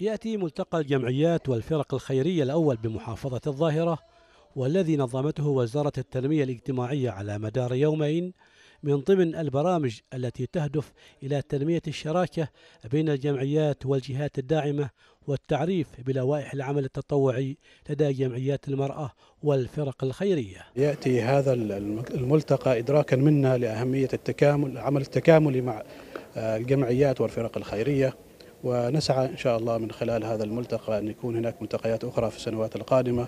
يأتي ملتقى الجمعيات والفرق الخيرية الأول بمحافظة الظاهرة والذي نظمته وزارة التنمية الاجتماعية على مدار يومين من ضمن البرامج التي تهدف إلى تنمية الشراكة بين الجمعيات والجهات الداعمة والتعريف بلوائح العمل التطوعي لدى جمعيات المرأة والفرق الخيرية يأتي هذا الملتقى إدراكا منا لأهمية التكامل العمل التكاملي مع آه، الجمعيات والفرق الخيرية ونسعى إن شاء الله من خلال هذا الملتقى أن يكون هناك ملتقيات أخرى في السنوات القادمة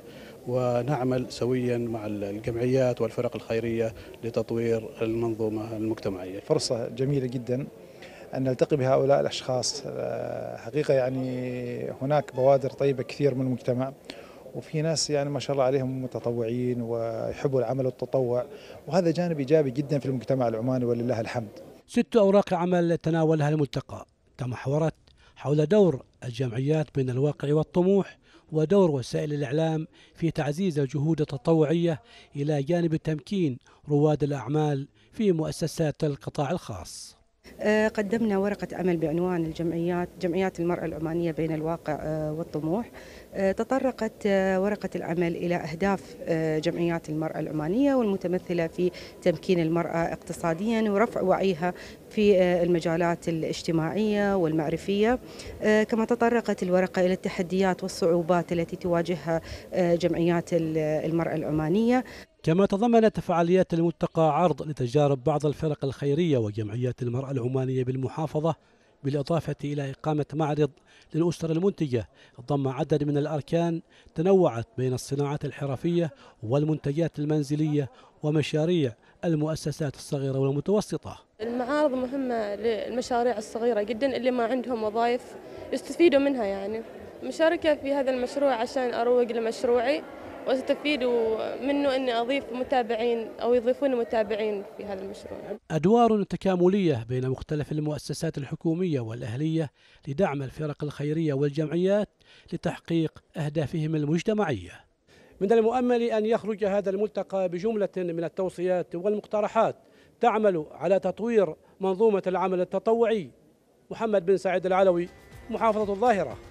ونعمل سويا مع الجمعيات والفرق الخيرية لتطوير المنظومة المجتمعية فرصة جميلة جدا أن نلتقي بهؤلاء الأشخاص آه، حقيقة يعني هناك بوادر طيبة كثير من المجتمع وفي ناس يعني ما شاء الله عليهم متطوعين ويحبوا العمل والتطوع وهذا جانب إيجابي جدا في المجتمع العماني ولله الحمد ست أوراق عمل تناولها الملتقى تمحورت حول دور الجمعيات بين الواقع والطموح ودور وسائل الإعلام في تعزيز الجهود التطوعية إلى جانب تمكين رواد الأعمال في مؤسسات القطاع الخاص آه، قدمنا ورقة أمل بعنوان الجمعيات جمعيات المرأة العمانية بين الواقع آه، والطموح آه، تطرقت ورقة العمل إلى أهداف جمعيات المرأة العمانية والمتمثلة في تمكين المرأة اقتصاديا ورفع وعيها في المجالات الاجتماعية والمعرفية كما تطرقت الورقة إلى التحديات والصعوبات التي تواجهها جمعيات المرأة العمانية كما تضمنت فعاليات الملتقى عرض لتجارب بعض الفرق الخيرية وجمعيات المرأة العمانية بالمحافظة بالإضافة إلى إقامة معرض للأسر المنتجة ضم عدد من الأركان تنوعت بين الصناعات الحرفية والمنتجات المنزلية ومشاريع المؤسسات الصغيرة والمتوسطة المعارض مهمة للمشاريع الصغيرة جدا اللي ما عندهم وظائف يستفيدوا منها يعني مشاركة في هذا المشروع عشان أروج لمشروعي واستفيد منه اني اضيف متابعين او يضيفون متابعين في هذا المشروع. ادوار تكامليه بين مختلف المؤسسات الحكوميه والاهليه لدعم الفرق الخيريه والجمعيات لتحقيق اهدافهم المجتمعيه. من المؤمل ان يخرج هذا الملتقى بجمله من التوصيات والمقترحات تعمل على تطوير منظومه العمل التطوعي. محمد بن سعيد العلوي محافظه الظاهره.